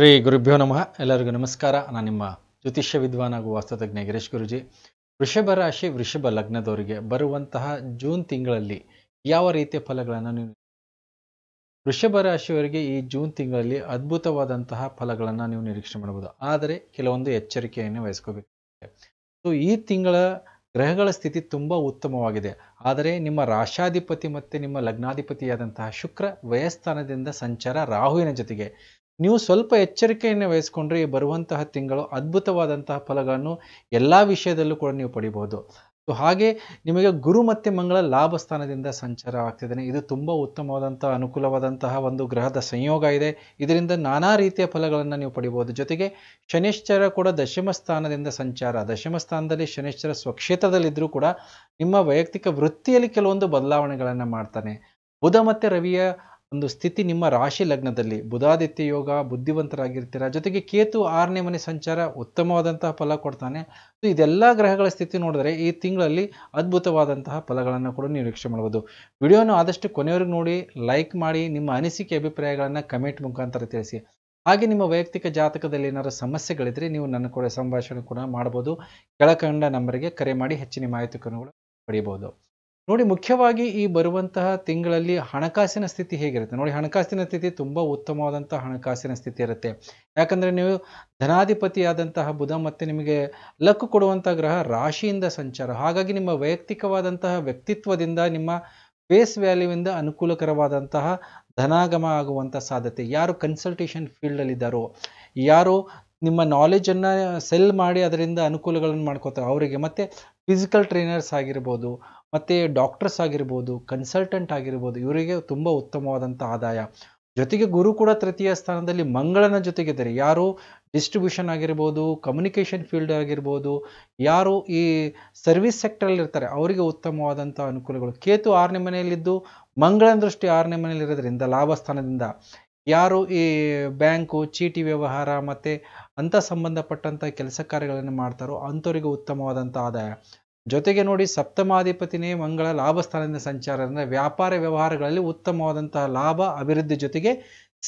ಶ್ರೀ ಗುರುಭ್ಯೋ ನಮಃ ಎಲ್ಲರಿಗೂ ನಮಸ್ಕಾರ ನಾನು ನಿಮ್ಮ ಜ್ಯೋತಿಷ್ಯ ವಿದ್ವಾನ್ ಹಾಗೂ ವಾಸ್ತುತಜ್ಞ ಗಿರೀಶ್ ಗುರುಜಿ ವೃಷಭ ರಾಶಿ ವೃಷಭ ಲಗ್ನದವರಿಗೆ ಬರುವಂತಹ ಜೂನ್ ತಿಂಗಳಲ್ಲಿ ಯಾವ ರೀತಿಯ ಫಲಗಳನ್ನು ನೀವು ವೃಷಭ ರಾಶಿಯವರಿಗೆ ಈ ಜೂನ್ ತಿಂಗಳಲ್ಲಿ ಅದ್ಭುತವಾದಂತಹ ಫಲಗಳನ್ನು ನೀವು ನಿರೀಕ್ಷೆ ಮಾಡಬಹುದು ಆದರೆ ಕೆಲವೊಂದು ಎಚ್ಚರಿಕೆಯನ್ನು ವಹಿಸ್ಕೋಬೇಕು ಸೊ ಈ ತಿಂಗಳ ಗ್ರಹಗಳ ಸ್ಥಿತಿ ತುಂಬ ಉತ್ತಮವಾಗಿದೆ ಆದರೆ ನಿಮ್ಮ ರಾಶಾಧಿಪತಿ ಮತ್ತು ನಿಮ್ಮ ಲಗ್ನಾಧಿಪತಿಯಾದಂತಹ ಶುಕ್ರ ವಯಸ್ಥಾನದಿಂದ ಸಂಚಾರ ರಾಹುವಿನ ಜೊತೆಗೆ ನೀವು ಸ್ವಲ್ಪ ಎಚ್ಚರಿಕೆಯನ್ನು ವಹಿಸ್ಕೊಂಡ್ರೆ ಬರುವಂತಹ ತಿಂಗಳು ಅದ್ಭುತವಾದಂತಹ ಫಲಗಳನ್ನು ಎಲ್ಲ ವಿಷಯದಲ್ಲೂ ಕೂಡ ನೀವು ಪಡಿಬೋದು ಸೊ ಹಾಗೆ ನಿಮಗೆ ಗುರು ಮತ್ತು ಮಂಗಳ ಲಾಭ ಸ್ಥಾನದಿಂದ ಸಂಚಾರ ಆಗ್ತಿದ್ದಾನೆ ಇದು ತುಂಬ ಉತ್ತಮವಾದಂತಹ ಅನುಕೂಲವಾದಂತಹ ಒಂದು ಗ್ರಹದ ಸಂಯೋಗ ಇದೆ ಇದರಿಂದ ನಾನಾ ರೀತಿಯ ಫಲಗಳನ್ನು ನೀವು ಪಡಿಬೋದು ಜೊತೆಗೆ ಶನಿಶ್ಚರ ಕೂಡ ದಶಮ ಸ್ಥಾನದಿಂದ ಸಂಚಾರ ದಶಮ ಸ್ಥಾನದಲ್ಲಿ ಶನಿಶ್ಚರ ಸ್ವಕ್ಷೇತ್ರದಲ್ಲಿದ್ದರೂ ಕೂಡ ನಿಮ್ಮ ವೈಯಕ್ತಿಕ ವೃತ್ತಿಯಲ್ಲಿ ಕೆಲವೊಂದು ಬದಲಾವಣೆಗಳನ್ನು ಮಾಡ್ತಾನೆ ಬುಧ ಮತ್ತು ರವಿಯ ಒಂದು ಸ್ಥಿತಿ ನಿಮ್ಮ ರಾಶಿ ಲಗ್ನದಲ್ಲಿ ಬುಧಾದಿತ್ಯ ಯೋಗ ಬುದ್ಧಿವಂತರಾಗಿರ್ತೀರ ಜೊತೆಗೆ ಕೇತು ಆರನೇ ಮನೆ ಸಂಚಾರ ಉತ್ತಮವಾದಂತಹ ಫಲ ಕೊಡ್ತಾನೆ ಇದೆಲ್ಲ ಗ್ರಹಗಳ ಸ್ಥಿತಿ ನೋಡಿದ್ರೆ ಈ ತಿಂಗಳಲ್ಲಿ ಅದ್ಭುತವಾದಂತಹ ಫಲಗಳನ್ನು ಕೂಡ ನಿರೀಕ್ಷೆ ಮಾಡ್ಬೋದು ವಿಡಿಯೋನು ಆದಷ್ಟು ಕೊನೆಯವರೆಗೂ ನೋಡಿ ಲೈಕ್ ಮಾಡಿ ನಿಮ್ಮ ಅನಿಸಿಕೆ ಅಭಿಪ್ರಾಯಗಳನ್ನು ಕಮೆಂಟ್ ಮುಖಾಂತರ ತಿಳಿಸಿ ಹಾಗೆ ನಿಮ್ಮ ವೈಯಕ್ತಿಕ ಜಾತಕದಲ್ಲಿ ಏನಾದರೂ ಸಮಸ್ಯೆಗಳಿದ್ರೆ ನೀವು ನನ್ನ ಕೂಡ ಸಂಭಾಷಣೆ ಕೂಡ ಮಾಡ್ಬೋದು ಕೆಳಕಂಡ ನಂಬರಿಗೆ ಕರೆ ಮಾಡಿ ಹೆಚ್ಚಿನ ಮಾಹಿತಿ ಕೂಡ ಪಡೆಯಬಹುದು ನೋಡಿ ಮುಖ್ಯವಾಗಿ ಈ ಬರುವಂತಹ ತಿಂಗಳಲ್ಲಿ ಹಣಕಾಸಿನ ಸ್ಥಿತಿ ಹೇಗಿರುತ್ತೆ ನೋಡಿ ಹಣಕಾಸಿನ ಸ್ಥಿತಿ ತುಂಬ ಉತ್ತಮವಾದಂತಹ ಹಣಕಾಸಿನ ಸ್ಥಿತಿ ಇರುತ್ತೆ ಯಾಕಂದರೆ ನೀವು ಧನಾಧಿಪತಿಯಾದಂತಹ ಬುಧ ಮತ್ತು ನಿಮಗೆ ಲಕ್ ಕೊಡುವಂಥ ಗ್ರಹ ರಾಶಿಯಿಂದ ಸಂಚಾರ ಹಾಗಾಗಿ ನಿಮ್ಮ ವೈಯಕ್ತಿಕವಾದಂತಹ ವ್ಯಕ್ತಿತ್ವದಿಂದ ನಿಮ್ಮ ಫೇಸ್ ವ್ಯಾಲ್ಯೂವಿಂದ ಅನುಕೂಲಕರವಾದಂತಹ ಧನಾಗಮ ಆಗುವಂಥ ಸಾಧ್ಯತೆ ಯಾರು ಕನ್ಸಲ್ಟೇಷನ್ ಫೀಲ್ಡಲ್ಲಿದ್ದಾರೋ ಯಾರು ನಿಮ್ಮ ನಾಲೆಜನ್ನು ಸೆಲ್ ಮಾಡಿ ಅದರಿಂದ ಅನುಕೂಲಗಳನ್ನು ಮಾಡ್ಕೋತಾರೆ ಅವರಿಗೆ ಮತ್ತು ಫಿಸಿಕಲ್ ಟ್ರೈನರ್ಸ್ ಆಗಿರ್ಬೋದು ಮತ್ತು ಡಾಕ್ಟರ್ಸ್ ಆಗಿರ್ಬೋದು ಕನ್ಸಲ್ಟೆಂಟ್ ಆಗಿರ್ಬೋದು ಇವರಿಗೆ ತುಂಬ ಉತ್ತಮವಾದಂಥ ಆದಾಯ ಜೊತೆಗೆ ಗುರು ಕೂಡ ತೃತೀಯ ಸ್ಥಾನದಲ್ಲಿ ಮಂಗಳನ ಜೊತೆಗಿದ್ದಾರೆ ಯಾರು ಡಿಸ್ಟ್ರಿಬ್ಯೂಷನ್ ಆಗಿರ್ಬೋದು ಕಮ್ಯುನಿಕೇಷನ್ ಫೀಲ್ಡ್ ಆಗಿರ್ಬೋದು ಯಾರು ಈ ಸರ್ವಿಸ್ ಸೆಕ್ಟರಲ್ಲಿ ಇರ್ತಾರೆ ಅವರಿಗೆ ಉತ್ತಮವಾದಂಥ ಅನುಕೂಲಗಳು ಕೇತು ಆರನೇ ಮನೆಯಲ್ಲಿದ್ದು ಮಂಗಳನ ದೃಷ್ಟಿ ಆರನೇ ಮನೆಯಲ್ಲಿರೋದ್ರಿಂದ ಲಾಭ ಸ್ಥಾನದಿಂದ ಯಾರು ಈ ಬ್ಯಾಂಕು ಚೀಟಿ ವ್ಯವಹಾರ ಮತ್ತು ಅಂಥ ಸಂಬಂಧಪಟ್ಟಂಥ ಕೆಲಸ ಕಾರ್ಯಗಳನ್ನು ಮಾಡ್ತಾರೋ ಅಂಥವರಿಗೆ ಉತ್ತಮವಾದಂಥ ಆದಾಯ ಜೊತೆಗೆ ನೋಡಿ ಸಪ್ತಮಾಧಿಪತಿನೇ ಮಂಗಳ ಲಾಭ ಸ್ಥಾನದಿಂದ ಅಂದರೆ ವ್ಯಾಪಾರ ವ್ಯವಹಾರಗಳಲ್ಲಿ ಉತ್ತಮವಾದಂತಹ ಲಾಭ ಅಭಿವೃದ್ಧಿ ಜೊತೆಗೆ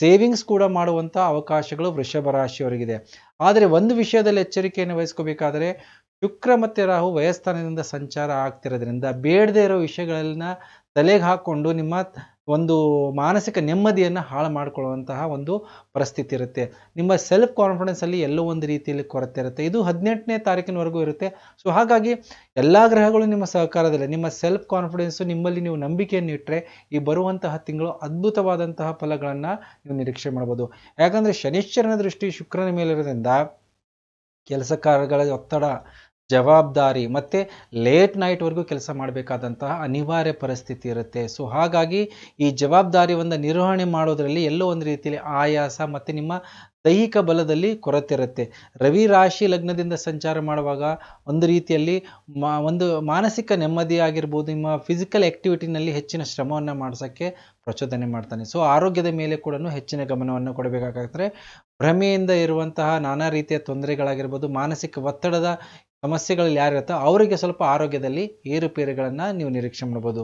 ಸೇವಿಂಗ್ಸ್ ಕೂಡ ಮಾಡುವಂಥ ಅವಕಾಶಗಳು ವೃಷಭ ರಾಶಿಯವರಿಗಿದೆ ಆದರೆ ಒಂದು ವಿಷಯದಲ್ಲಿ ಎಚ್ಚರಿಕೆಯನ್ನು ವಹಿಸ್ಕೋಬೇಕಾದರೆ ಶುಕ್ರ ಮತ್ತು ರಾಹು ವಯಸ್ಥಾನದಿಂದ ಸಂಚಾರ ಆಗ್ತಿರೋದ್ರಿಂದ ಬೇಡದೇ ಇರೋ ವಿಷಯಗಳನ್ನ ತಲೆಗೆ ಹಾಕ್ಕೊಂಡು ನಿಮ್ಮ ಒಂದು ಮಾನಸಿಕ ನೆಮ್ಮದಿಯನ್ನು ಹಾಳು ಮಾಡಿಕೊಳ್ಳುವಂತಹ ಒಂದು ಪರಿಸ್ಥಿತಿ ಇರುತ್ತೆ ನಿಮ್ಮ ಸೆಲ್ಫ್ ಕಾನ್ಫಿಡೆನ್ಸಲ್ಲಿ ಎಲ್ಲೋ ಒಂದು ರೀತಿಯಲ್ಲಿ ಕೊರತೆ ಇರುತ್ತೆ ಇದು ಹದಿನೆಂಟನೇ ತಾರೀಕಿನವರೆಗೂ ಇರುತ್ತೆ ಸೊ ಹಾಗಾಗಿ ಎಲ್ಲ ಗ್ರಹಗಳು ನಿಮ್ಮ ಸಹಕಾರದಲ್ಲಿ ನಿಮ್ಮ ಸೆಲ್ಫ್ ಕಾನ್ಫಿಡೆನ್ಸು ನಿಮ್ಮಲ್ಲಿ ನೀವು ನಂಬಿಕೆಯನ್ನು ಇಟ್ಟರೆ ಈ ಬರುವಂತಹ ತಿಂಗಳು ಅದ್ಭುತವಾದಂತಹ ಫಲಗಳನ್ನು ನೀವು ನಿರೀಕ್ಷೆ ಮಾಡ್ಬೋದು ಯಾಕಂದರೆ ಶನಿಶ್ಚರನ ದೃಷ್ಟಿ ಶುಕ್ರನ ಮೇಲಿರೋದ್ರಿಂದ ಕೆಲಸ ಕಾರ್ಯಗಳ ಒತ್ತಡ ಜವಾಬ್ದಾರಿ ಮತ್ತು ಲೇಟ್ ನೈಟ್ವರೆಗೂ ಕೆಲಸ ಮಾಡಬೇಕಾದಂತಹ ಅನಿವಾರ್ಯ ಪರಿಸ್ಥಿತಿ ಇರುತ್ತೆ ಸೊ ಹಾಗಾಗಿ ಈ ಜವಾಬ್ದಾರಿ ನಿರ್ವಹಣೆ ಮಾಡೋದರಲ್ಲಿ ಎಲ್ಲೋ ಒಂದು ರೀತಿಯಲ್ಲಿ ಆಯಾಸ ಮತ್ತು ನಿಮ್ಮ ದೈಹಿಕ ಬಲದಲ್ಲಿ ಕೊರತೆ ಇರುತ್ತೆ ರವಿ ರಾಶಿ ಲಗ್ನದಿಂದ ಸಂಚಾರ ಮಾಡುವಾಗ ಒಂದು ರೀತಿಯಲ್ಲಿ ಮಾ ಒಂದು ಮಾನಸಿಕ ನೆಮ್ಮದಿ ಆಗಿರ್ಬೋದು ನಿಮ್ಮ ಫಿಸಿಕಲ್ ಆ್ಯಕ್ಟಿವಿಟಿನಲ್ಲಿ ಹೆಚ್ಚಿನ ಶ್ರಮವನ್ನು ಮಾಡಿಸೋಕ್ಕೆ ಪ್ರಚೋದನೆ ಮಾಡ್ತಾನೆ ಸೊ ಆರೋಗ್ಯದ ಮೇಲೆ ಕೂಡ ಹೆಚ್ಚಿನ ಗಮನವನ್ನು ಕೊಡಬೇಕಾಗತ್ತೆ ಭ್ರಮೆಯಿಂದ ಇರುವಂತಹ ನಾನಾ ರೀತಿಯ ತೊಂದರೆಗಳಾಗಿರ್ಬೋದು ಮಾನಸಿಕ ಒತ್ತಡದ ಸಮಸ್ಯೆಗಳಲ್ಲಿ ಯಾರಿರುತ್ತೋ ಅವರಿಗೆ ಸ್ವಲ್ಪ ಆರೋಗ್ಯದಲ್ಲಿ ಏರುಪೇರುಗಳನ್ನು ನೀವು ನಿರೀಕ್ಷೆ ಮಾಡ್ಬೋದು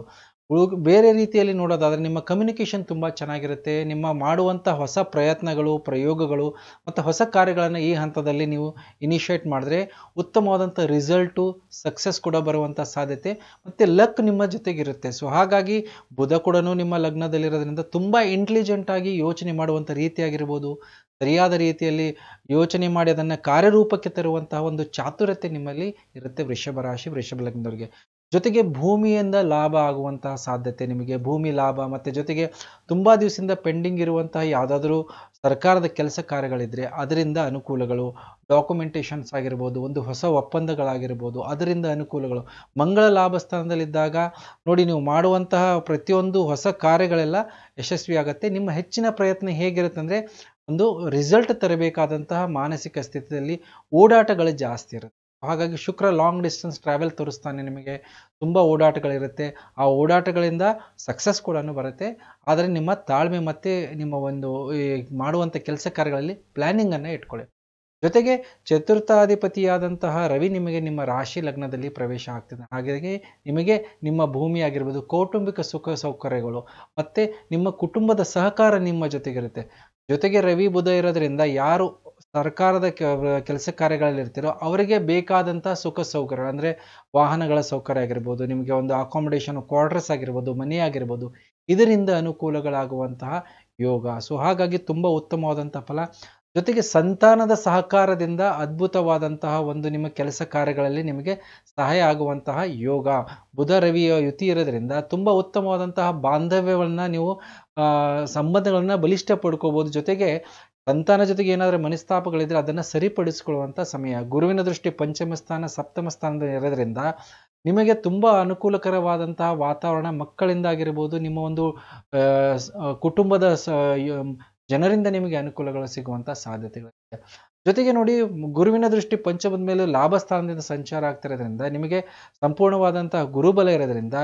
ಬೇರೆ ರೀತಿಯಲ್ಲಿ ನೋಡೋದಾದರೆ ನಿಮ್ಮ ಕಮ್ಯುನಿಕೇಷನ್ ತುಂಬ ಚೆನ್ನಾಗಿರುತ್ತೆ ನಿಮ್ಮ ಮಾಡುವಂಥ ಹೊಸ ಪ್ರಯತ್ನಗಳು ಪ್ರಯೋಗಗಳು ಮತ್ತು ಹೊಸ ಕಾರ್ಯಗಳನ್ನು ಈ ಹಂತದಲ್ಲಿ ನೀವು ಇನಿಷಿಯೇಟ್ ಮಾಡಿದ್ರೆ ಉತ್ತಮವಾದಂಥ ರಿಸಲ್ಟು ಸಕ್ಸಸ್ ಕೂಡ ಬರುವಂಥ ಸಾಧ್ಯತೆ ಮತ್ತು ಲಕ್ ನಿಮ್ಮ ಜೊತೆಗಿರುತ್ತೆ ಸೊ ಹಾಗಾಗಿ ಬುಧ ಕೂಡ ನಿಮ್ಮ ಲಗ್ನದಲ್ಲಿರೋದ್ರಿಂದ ತುಂಬ ಇಂಟೆಲಿಜೆಂಟಾಗಿ ಯೋಚನೆ ಮಾಡುವಂಥ ರೀತಿಯಾಗಿರ್ಬೋದು ಸರಿಯಾದ ರೀತಿಯಲ್ಲಿ ಯೋಚನೆ ಮಾಡಿ ಅದನ್ನು ಕಾರ್ಯರೂಪಕ್ಕೆ ತರುವಂತಹ ಒಂದು ಚಾತುರತೆ ನಿಮ್ಮಲ್ಲಿ ಇರುತ್ತೆ ವೃಷಭ ರಾಶಿ ವೃಷಭ ಲಗ್ನದವರಿಗೆ ಜೊತೆಗೆ ಭೂಮಿಯಿಂದ ಲಾಭ ಆಗುವಂತಹ ಸಾಧ್ಯತೆ ನಿಮಗೆ ಭೂಮಿ ಲಾಭ ಮತ್ತು ಜೊತೆಗೆ ತುಂಬ ದಿವಸದಿಂದ ಪೆಂಡಿಂಗ್ ಇರುವಂತಹ ಯಾವುದಾದ್ರೂ ಸರ್ಕಾರದ ಕೆಲಸ ಕಾರ್ಯಗಳಿದ್ರೆ ಅದರಿಂದ ಅನುಕೂಲಗಳು ಡಾಕ್ಯುಮೆಂಟೇಷನ್ಸ್ ಆಗಿರ್ಬೋದು ಒಂದು ಹೊಸ ಒಪ್ಪಂದಗಳಾಗಿರ್ಬೋದು ಅದರಿಂದ ಅನುಕೂಲಗಳು ಮಂಗಳ ಲಾಭ ಸ್ಥಾನದಲ್ಲಿದ್ದಾಗ ನೋಡಿ ನೀವು ಮಾಡುವಂತಹ ಪ್ರತಿಯೊಂದು ಹೊಸ ಕಾರ್ಯಗಳೆಲ್ಲ ಯಶಸ್ವಿಯಾಗತ್ತೆ ನಿಮ್ಮ ಹೆಚ್ಚಿನ ಪ್ರಯತ್ನ ಹೇಗಿರುತ್ತೆ ಅಂದರೆ ಒಂದು ರಿಸಲ್ಟ್ ತರಬೇಕಾದಂತಹ ಮಾನಸಿಕ ಸ್ಥಿತಿಯಲ್ಲಿ ಓಡಾಟಗಳು ಜಾಸ್ತಿ ಇರುತ್ತೆ ಹಾಗಾಗಿ ಶುಕ್ರ ಲಾಂಗ್ ಡಿಸ್ಟೆನ್ಸ್ ಟ್ರಾವೆಲ್ ತೋರಿಸ್ತಾನೆ ನಿಮಗೆ ತುಂಬ ಓಡಾಟಗಳಿರುತ್ತೆ ಆ ಓಡಾಟಗಳಿಂದ ಸಕ್ಸಸ್ ಕೂಡ ಬರುತ್ತೆ ಆದರೆ ನಿಮ್ಮ ತಾಳ್ಮೆ ಮತ್ತು ನಿಮ್ಮ ಒಂದು ಮಾಡುವಂಥ ಕೆಲಸ ಕಾರ್ಯಗಳಲ್ಲಿ ಪ್ಲ್ಯಾನಿಂಗನ್ನು ಇಟ್ಕೊಳ್ಳಿ ಜೊತೆಗೆ ಚತುರ್ಥಾಧಿಪತಿಯಾದಂತಹ ರವಿ ನಿಮಗೆ ನಿಮ್ಮ ರಾಶಿ ಲಗ್ನದಲ್ಲಿ ಪ್ರವೇಶ ಆಗ್ತದೆ ಹಾಗಾಗಿ ನಿಮಗೆ ನಿಮ್ಮ ಭೂಮಿ ಆಗಿರ್ಬೋದು ಕೌಟುಂಬಿಕ ಸುಖ ಸೌಕರ್ಯಗಳು ಮತ್ತು ನಿಮ್ಮ ಕುಟುಂಬದ ಸಹಕಾರ ನಿಮ್ಮ ಜೊತೆಗಿರುತ್ತೆ ಜೊತೆಗೆ ರವಿ ಬುಧ ಇರೋದ್ರಿಂದ ಯಾರು ಸರ್ಕಾರದ ಕೆಲಸ ಕಾರ್ಯಗಳಲ್ಲಿ ಇರ್ತಿರೋ ಅವರಿಗೆ ಬೇಕಾದಂಥ ಸುಖ ಸೌಕರ್ಯ ಅಂದರೆ ವಾಹನಗಳ ಸೌಕರ್ಯ ಆಗಿರ್ಬೋದು ನಿಮಗೆ ಒಂದು ಅಕಾಮಿಡೇಷನ್ ಕ್ವಾರ್ಟರ್ಸ್ ಆಗಿರ್ಬೋದು ಮನೆ ಆಗಿರ್ಬೋದು ಇದರಿಂದ ಅನುಕೂಲಗಳಾಗುವಂತಹ ಯೋಗ ಸೊ ಹಾಗಾಗಿ ತುಂಬ ಉತ್ತಮವಾದಂಥ ಫಲ ಜೊತೆಗೆ ಸಂತಾನದ ಸಹಕಾರದಿಂದ ಅದ್ಭುತವಾದಂತಹ ಒಂದು ನಿಮ್ಮ ಕೆಲಸ ಕಾರ್ಯಗಳಲ್ಲಿ ನಿಮಗೆ ಸಹಾಯ ಆಗುವಂತಹ ಯೋಗ ಬುಧ ರವಿಯ ಯುತಿ ಇರೋದ್ರಿಂದ ತುಂಬ ಉತ್ತಮವಾದಂತಹ ಬಾಂಧವ್ಯವನ್ನು ನೀವು ಸಂಬಂಧಗಳನ್ನ ಬಲಿಷ್ಠ ಪಡ್ಕೋಬೋದು ಜೊತೆಗೆ ಸಂತಾನ ಜೊತೆಗೆ ಏನಾದರೂ ಮನಸ್ತಾಪಗಳಿದ್ರೆ ಅದನ್ನು ಸರಿಪಡಿಸಿಕೊಳ್ಳುವಂತ ಸಮಯ ಗುರುವಿನ ದೃಷ್ಟಿ ಪಂಚಮ ಸ್ಥಾನ ಸಪ್ತಮ ಸ್ಥಾನದಲ್ಲಿ ಇರೋದ್ರಿಂದ ನಿಮಗೆ ತುಂಬ ಅನುಕೂಲಕರವಾದಂತಹ ವಾತಾವರಣ ಮಕ್ಕಳಿಂದಾಗಿರ್ಬೋದು ನಿಮ್ಮ ಒಂದು ಕುಟುಂಬದ ಜನರಿಂದ ನಿಮಗೆ ಅನುಕೂಲಗಳು ಸಿಗುವಂಥ ಸಾಧ್ಯತೆಗಳಿದೆ ಜೊತೆಗೆ ನೋಡಿ ಗುರುವಿನ ದೃಷ್ಟಿ ಪಂಚಮದ ಮೇಲೆ ಲಾಭ ಸ್ಥಾನದಿಂದ ಸಂಚಾರ ಆಗ್ತಿರೋದ್ರಿಂದ ನಿಮಗೆ ಸಂಪೂರ್ಣವಾದಂತಹ ಗುರುಬಲ ಇರೋದ್ರಿಂದ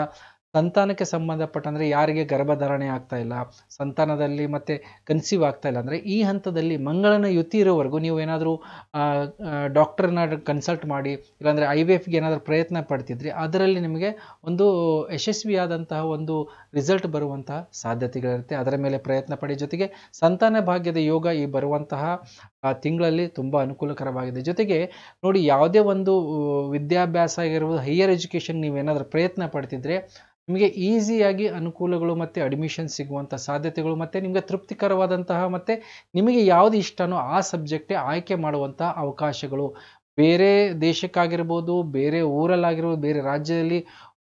ಸಂತಾನಕ್ಕೆ ಸಂಬಂಧಪಟ್ಟಂದರೆ ಯಾರಿಗೆ ಗರ್ಭಧಾರಣೆ ಆಗ್ತಾ ಇಲ್ಲ ಸಂತಾನದಲ್ಲಿ ಮತ್ತೆ ಕನ್ಸೀವ್ ಆಗ್ತಾ ಇಲ್ಲ ಅಂದರೆ ಈ ಹಂತದಲ್ಲಿ ಮಂಗಳನ ಯುತಿ ಇರೋವರೆಗೂ ನೀವು ಏನಾದರೂ ಡಾಕ್ಟರ್ನ ಕನ್ಸಲ್ಟ್ ಮಾಡಿ ಇಲ್ಲಾಂದರೆ ಐ ವಿ ಎಫ್ಗೆ ಏನಾದರೂ ಪ್ರಯತ್ನ ಪಡ್ತಿದ್ರಿ ಅದರಲ್ಲಿ ನಿಮಗೆ ಒಂದು ಯಶಸ್ವಿಯಾದಂತಹ ಒಂದು ರಿಸಲ್ಟ್ ಬರುವಂತಹ ಸಾಧ್ಯತೆಗಳಿರುತ್ತೆ ಅದರ ಮೇಲೆ ಪ್ರಯತ್ನ ಪಡಿ ಜೊತೆಗೆ ಸಂತಾನ ಭಾಗ್ಯದ ಯೋಗ ಈ ಬರುವಂತಹ ತಿಂಗಳಲ್ಲಿ ತುಂಬ ಅನುಕೂಲಕರವಾಗಿದೆ ಜೊತೆಗೆ ನೋಡಿ ಯಾವುದೇ ಒಂದು ವಿದ್ಯಾಭ್ಯಾಸ ಆಗಿರ್ಬೋದು ಹೈಯರ್ ಎಜುಕೇಷನ್ ನೀವೇನಾದರೂ ಪ್ರಯತ್ನ ಪಡ್ತಿದ್ರೆ ನಿಮಗೆ ಈಸಿಯಾಗಿ ಅನುಕೂಲಗಳು ಮತ್ತು ಅಡ್ಮಿಷನ್ ಸಿಗುವಂಥ ಸಾಧ್ಯತೆಗಳು ಮತ್ತು ನಿಮಗೆ ತೃಪ್ತಿಕರವಾದಂತಹ ಮತ್ತು ನಿಮಗೆ ಯಾವುದು ಇಷ್ಟನೋ ಆ ಸಬ್ಜೆಕ್ಟೇ ಆಯ್ಕೆ ಮಾಡುವಂಥ ಅವಕಾಶಗಳು ಬೇರೆ ದೇಶಕ್ಕಾಗಿರ್ಬೋದು ಬೇರೆ ಊರಲ್ಲಾಗಿರ್ಬೋದು ಬೇರೆ ರಾಜ್ಯದಲ್ಲಿ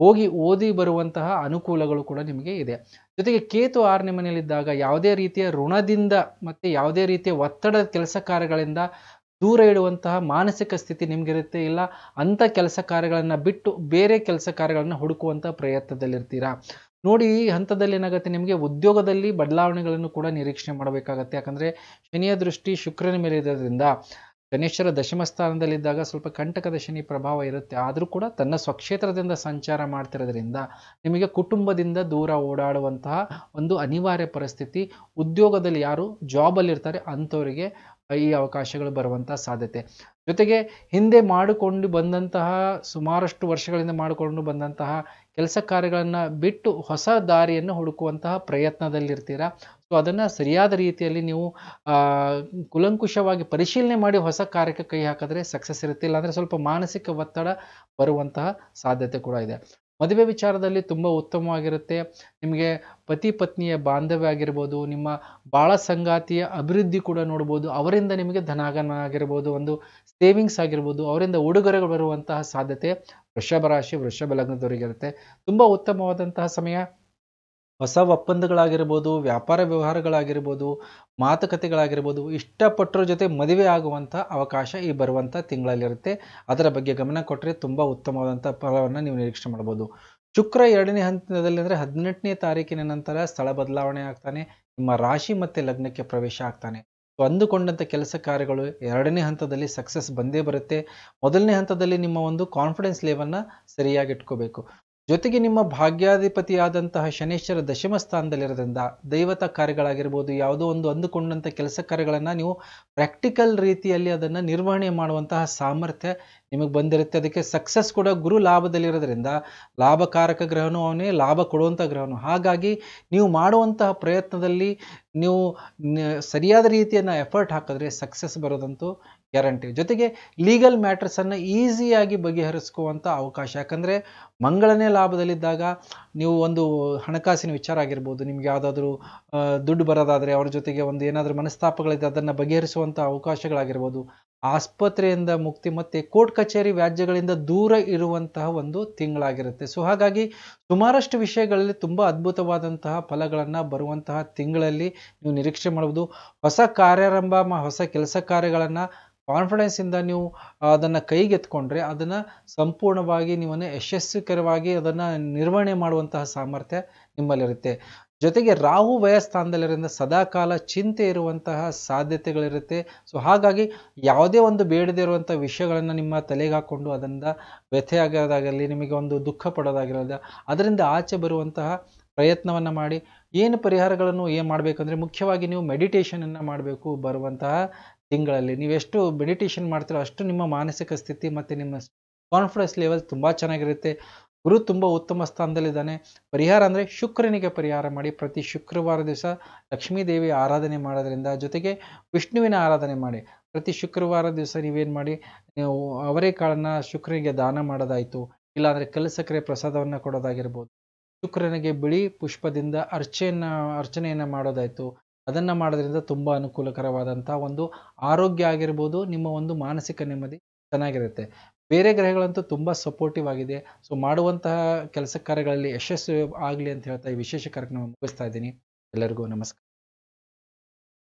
ಹೋಗಿ ಓದಿ ಬರುವಂತಹ ಅನುಕೂಲಗಳು ಕೂಡ ನಿಮಗೆ ಇದೆ ಜೊತೆಗೆ ಕೇತು ಆರನೇ ಮನೆಯಲ್ಲಿದ್ದಾಗ ಯಾವುದೇ ರೀತಿಯ ಋಣದಿಂದ ಮತ್ತು ಯಾವುದೇ ರೀತಿಯ ಒತ್ತಡದ ಕೆಲಸ ಕಾರ್ಯಗಳಿಂದ ದೂರ ಇಡುವಂತಹ ಮಾನಸಿಕ ಸ್ಥಿತಿ ನಿಮಗಿರುತ್ತೆ ಇಲ್ಲ ಅಂಥ ಕೆಲಸ ಕಾರ್ಯಗಳನ್ನು ಬಿಟ್ಟು ಬೇರೆ ಕೆಲಸ ಕಾರ್ಯಗಳನ್ನು ಹುಡುಕುವಂಥ ಪ್ರಯತ್ನದಲ್ಲಿರ್ತೀರಾ ನೋಡಿ ಈ ಹಂತದಲ್ಲಿ ಏನಾಗುತ್ತೆ ನಿಮಗೆ ಉದ್ಯೋಗದಲ್ಲಿ ಬದಲಾವಣೆಗಳನ್ನು ಕೂಡ ನಿರೀಕ್ಷಣೆ ಮಾಡಬೇಕಾಗತ್ತೆ ಯಾಕಂದರೆ ಶನಿಯ ದೃಷ್ಟಿ ಶುಕ್ರನ ಮೇಲೆ ಇರೋದ್ರಿಂದ ಗಣೇಶರ ದಶಮ ಸ್ಥಾನದಲ್ಲಿದ್ದಾಗ ಸ್ವಲ್ಪ ಕಂಟಕದ ಶನಿ ಪ್ರಭಾವ ಇರುತ್ತೆ ಆದರೂ ಕೂಡ ತನ್ನ ಸ್ವಕ್ಷೇತ್ರದಿಂದ ಸಂಚಾರ ಮಾಡ್ತಿರೋದ್ರಿಂದ ನಿಮಗೆ ಕುಟುಂಬದಿಂದ ದೂರ ಓಡಾಡುವಂತಹ ಒಂದು ಅನಿವಾರ್ಯ ಪರಿಸ್ಥಿತಿ ಉದ್ಯೋಗದಲ್ಲಿ ಯಾರು ಜಾಬಲ್ಲಿರ್ತಾರೆ ಅಂಥವರಿಗೆ ಈ ಅವಕಾಶಗಳು ಬರುವಂತಹ ಸಾಧ್ಯತೆ ಜೊತೆಗೆ ಹಿಂದೆ ಮಾಡಿಕೊಂಡು ಬಂದಂತಹ ಸುಮಾರಷ್ಟು ವರ್ಷಗಳಿಂದ ಮಾಡಿಕೊಂಡು ಬಂದಂತಹ ಕೆಲಸ ಕಾರ್ಯಗಳನ್ನು ಬಿಟ್ಟು ಹೊಸ ದಾರಿಯನ್ನು ಹುಡುಕುವಂತಹ ಪ್ರಯತ್ನದಲ್ಲಿರ್ತೀರ ಸೊ ಅದನ್ನು ಸರಿಯಾದ ರೀತಿಯಲ್ಲಿ ನೀವು ಕುಲಂಕುಷವಾಗಿ ಪರಿಶೀಲನೆ ಮಾಡಿ ಹೊಸ ಕಾರ್ಯಕ್ಕೆ ಕೈ ಹಾಕಿದ್ರೆ ಸಕ್ಸಸ್ ಇರುತ್ತೆ ಇಲ್ಲಾಂದರೆ ಸ್ವಲ್ಪ ಮಾನಸಿಕ ಒತ್ತಡ ಬರುವಂತಹ ಸಾಧ್ಯತೆ ಕೂಡ ಇದೆ ಮದುವೆ ವಿಚಾರದಲ್ಲಿ ತುಂಬ ಉತ್ತಮವಾಗಿರುತ್ತೆ ನಿಮಗೆ ಪತಿ ಪತ್ನಿಯ ಬಾಂಧವ್ಯ ಆಗಿರ್ಬೋದು ನಿಮ್ಮ ಬಾಳ ಸಂಗಾತಿಯ ಅಭಿವೃದ್ಧಿ ಕೂಡ ನೋಡ್ಬೋದು ಅವರಿಂದ ನಿಮಗೆ ಧನಾಗಮನ ಆಗಿರ್ಬೋದು ಒಂದು ಸೇವಿಂಗ್ಸ್ ಆಗಿರ್ಬೋದು ಅವರಿಂದ ಉಡುಗೊರೆಗಳು ಬರುವಂತಹ ಸಾಧ್ಯತೆ ವೃಷಭ ರಾಶಿ ವೃಷಭ ಲಗ್ನದವರಿಗಿರುತ್ತೆ ತುಂಬ ಉತ್ತಮವಾದಂತಹ ಸಮಯ ಹೊಸ ಒಪ್ಪಂದಗಳಾಗಿರ್ಬೋದು ವ್ಯಾಪಾರ ವ್ಯವಹಾರಗಳಾಗಿರ್ಬೋದು ಮಾತುಕತೆಗಳಾಗಿರ್ಬೋದು ಇಷ್ಟಪಟ್ಟರ ಜೊತೆ ಮದುವೆ ಆಗುವಂಥ ಅವಕಾಶ ಈ ಬರುವಂಥ ತಿಂಗಳಲ್ಲಿರುತ್ತೆ ಅದರ ಬಗ್ಗೆ ಗಮನ ಕೊಟ್ಟರೆ ತುಂಬ ಉತ್ತಮವಾದಂಥ ಫಲವನ್ನು ನೀವು ನಿರೀಕ್ಷೆ ಮಾಡ್ಬೋದು ಶುಕ್ರ ಎರಡನೇ ಹಂತದಲ್ಲಿ ಅಂದರೆ ಹದಿನೆಂಟನೇ ತಾರೀಕಿನ ನಂತರ ಸ್ಥಳ ಬದಲಾವಣೆ ಆಗ್ತಾನೆ ನಿಮ್ಮ ರಾಶಿ ಮತ್ತು ಲಗ್ನಕ್ಕೆ ಪ್ರವೇಶ ಆಗ್ತಾನೆ ಅಂದುಕೊಂಡಂಥ ಕೆಲಸ ಕಾರ್ಯಗಳು ಎರಡನೇ ಹಂತದಲ್ಲಿ ಸಕ್ಸಸ್ ಬಂದೇ ಬರುತ್ತೆ ಮೊದಲನೇ ಹಂತದಲ್ಲಿ ನಿಮ್ಮ ಒಂದು ಕಾನ್ಫಿಡೆನ್ಸ್ ಲೆವೆಲ್ನ ಸರಿಯಾಗಿ ಜೊತೆಗೆ ನಿಮ್ಮ ಭಾಗ್ಯಾಧಿಪತಿಯಾದಂತಹ ಶನೇಶ್ವರ ದಶಮ ಸ್ಥಾನದಲ್ಲಿರೋದ್ರಿಂದ ದೈವತಾ ಕಾರ್ಯಗಳಾಗಿರ್ಬೋದು ಯಾವುದೋ ಒಂದು ಅಂದುಕೊಂಡಂಥ ಕೆಲಸ ಕಾರ್ಯಗಳನ್ನು ನೀವು ಪ್ರಾಕ್ಟಿಕಲ್ ರೀತಿಯಲ್ಲಿ ಅದನ್ನು ನಿರ್ವಹಣೆ ಮಾಡುವಂತಹ ಸಾಮರ್ಥ್ಯ ನಿಮಗೆ ಬಂದಿರುತ್ತೆ ಅದಕ್ಕೆ ಸಕ್ಸಸ್ ಕೂಡ ಗುರು ಲಾಭದಲ್ಲಿರೋದ್ರಿಂದ ಲಾಭಕಾರಕ ಗ್ರಹನೂ ಅವನೇ ಲಾಭ ಕೊಡುವಂಥ ಗ್ರಹನು ಹಾಗಾಗಿ ನೀವು ಮಾಡುವಂತಹ ಪ್ರಯತ್ನದಲ್ಲಿ ನೀವು ಸರಿಯಾದ ರೀತಿಯನ್ನು ಎಫರ್ಟ್ ಹಾಕಿದ್ರೆ ಸಕ್ಸಸ್ ಬರೋದಂತೂ ಗ್ಯಾರಂಟಿ ಜೊತೆಗೆ ಲೀಗಲ್ ಮ್ಯಾಟ್ರಸನ್ನು ಈಸಿಯಾಗಿ ಬಗೆಹರಿಸ್ಕೋವಂಥ ಅವಕಾಶ ಯಾಕಂದರೆ ಮಂಗಳನೇ ಲಾಭದಲ್ಲಿದ್ದಾಗ ನೀವು ಒಂದು ಹಣಕಾಸಿನ ವಿಚಾರ ಆಗಿರ್ಬೋದು ನಿಮ್ಗೆ ಯಾವುದಾದ್ರೂ ದುಡ್ಡು ಬರೋದಾದರೆ ಅವ್ರ ಜೊತೆಗೆ ಒಂದು ಏನಾದರೂ ಮನಸ್ತಾಪಗಳಿದೆ ಅದನ್ನು ಬಗೆಹರಿಸುವಂಥ ಅವಕಾಶಗಳಾಗಿರ್ಬೋದು ಆಸ್ಪತ್ರೆಯಿಂದ ಮುಕ್ತಿ ಮತ್ತು ಕೋರ್ಟ್ ಕಚೇರಿ ವ್ಯಾಜ್ಯಗಳಿಂದ ದೂರ ಇರುವಂತಹ ಒಂದು ತಿಂಗಳಾಗಿರುತ್ತೆ ಸೊ ಹಾಗಾಗಿ ಸುಮಾರಷ್ಟು ವಿಷಯಗಳಲ್ಲಿ ತುಂಬ ಅದ್ಭುತವಾದಂತಹ ಫಲಗಳನ್ನು ಬರುವಂತಹ ತಿಂಗಳಲ್ಲಿ ನೀವು ನಿರೀಕ್ಷೆ ಮಾಡಬಹುದು ಹೊಸ ಕಾರ್ಯಾರಂಭ ಹೊಸ ಕೆಲಸ ಕಾರ್ಯಗಳನ್ನು ಕಾನ್ಫಿಡೆನ್ಸಿಂದ ನೀವು ಅದನ್ನು ಕೈಗೆತ್ಕೊಂಡ್ರೆ ಅದನ್ನು ಸಂಪೂರ್ಣವಾಗಿ ನೀವನ್ನು ಯಶಸ್ವಿಕರವಾಗಿ ಅದನ್ನು ನಿರ್ವಹಣೆ ಮಾಡುವಂತಹ ಸಾಮರ್ಥ್ಯ ನಿಮ್ಮಲ್ಲಿರುತ್ತೆ ಜೊತೆಗೆ ರಾಹು ವಯಸ್ಥಾನದಲ್ಲಿರೋದ್ರಿಂದ ಸದಾಕಾಲ ಚಿಂತೆ ಇರುವಂತಹ ಸಾಧ್ಯತೆಗಳಿರುತ್ತೆ ಸೊ ಹಾಗಾಗಿ ಯಾವುದೇ ಒಂದು ಬೇಡದೇ ಇರುವಂಥ ವಿಷಯಗಳನ್ನು ನಿಮ್ಮ ತಲೆಗೆ ಹಾಕ್ಕೊಂಡು ಅದರಿಂದ ವ್ಯಥೆಯಾಗೋದಾಗಲಿ ನಿಮಗೆ ಒಂದು ದುಃಖ ಪಡೋದಾಗಿರೋದ ಅದರಿಂದ ಆಚೆ ಬರುವಂತಹ ಪ್ರಯತ್ನವನ್ನು ಮಾಡಿ ಏನು ಪರಿಹಾರಗಳನ್ನು ಏನು ಮಾಡಬೇಕಂದ್ರೆ ಮುಖ್ಯವಾಗಿ ನೀವು ಮೆಡಿಟೇಷನನ್ನು ಮಾಡಬೇಕು ಬರುವಂತಹ ತಿಂಗಳಲ್ಲಿ ನೀವೆಷ್ಟು ಮೆಡಿಟೇಷನ್ ಮಾಡ್ತೀರೋ ಅಷ್ಟು ನಿಮ್ಮ ಮಾನಸಿಕ ಸ್ಥಿತಿ ಮತ್ತು ನಿಮ್ಮ ಕಾನ್ಫಿಡೆನ್ಸ್ ಲೆವೆಲ್ ತುಂಬ ಚೆನ್ನಾಗಿರುತ್ತೆ ಗುರು ತುಂಬ ಉತ್ತಮ ಸ್ಥಾನದಲ್ಲಿದ್ದಾನೆ ಪರಿಹಾರ ಅಂದರೆ ಶುಕ್ರನಿಗೆ ಪರಿಹಾರ ಮಾಡಿ ಪ್ರತಿ ಶುಕ್ರವಾರ ದಿವಸ ಲಕ್ಷ್ಮೀ ದೇವಿ ಆರಾಧನೆ ಮಾಡೋದ್ರಿಂದ ಜೊತೆಗೆ ವಿಷ್ಣುವಿನ ಆರಾಧನೆ ಮಾಡಿ ಪ್ರತಿ ಶುಕ್ರವಾರ ದಿವಸ ನೀವೇನು ಮಾಡಿ ನೀವು ಅವರೇ ಕಾಳನ್ನು ಶುಕ್ರನಿಗೆ ದಾನ ಮಾಡೋದಾಯಿತು ಇಲ್ಲಾಂದರೆ ಕೆಲಸಕ್ಕರೆ ಪ್ರಸಾದವನ್ನು ಕೊಡೋದಾಗಿರ್ಬೋದು ಶುಕ್ರನಿಗೆ ಬಿಳಿ ಪುಷ್ಪದಿಂದ ಅರ್ಚೆಯನ್ನು ಅರ್ಚನೆಯನ್ನು ಮಾಡೋದಾಯಿತು ಅದನ್ನು ಮಾಡೋದ್ರಿಂದ ತುಂಬ ಅನುಕೂಲಕರವಾದಂಥ ಒಂದು ಆರೋಗ್ಯ ಆಗಿರ್ಬೋದು ನಿಮ್ಮ ಒಂದು ಮಾನಸಿಕ ನೆಮ್ಮದಿ ಚೆನ್ನಾಗಿರುತ್ತೆ ಬೇರೆ ಗ್ರಹಗಳಂತೂ ತುಂಬ ಸಪೋರ್ಟಿವ್ ಆಗಿದೆ ಸೊ ಮಾಡುವಂತಹ ಕೆಲಸ ಕಾರ್ಯಗಳಲ್ಲಿ ಯಶಸ್ಸು ಆಗಲಿ ಅಂತ ಹೇಳ್ತಾ ಈ ವಿಶೇಷ ಕಾರ್ಯಕ್ರಮ ಮುಗಿಸ್ತಾ ಇದ್ದೀನಿ ಎಲ್ಲರಿಗೂ ನಮಸ್ಕಾರ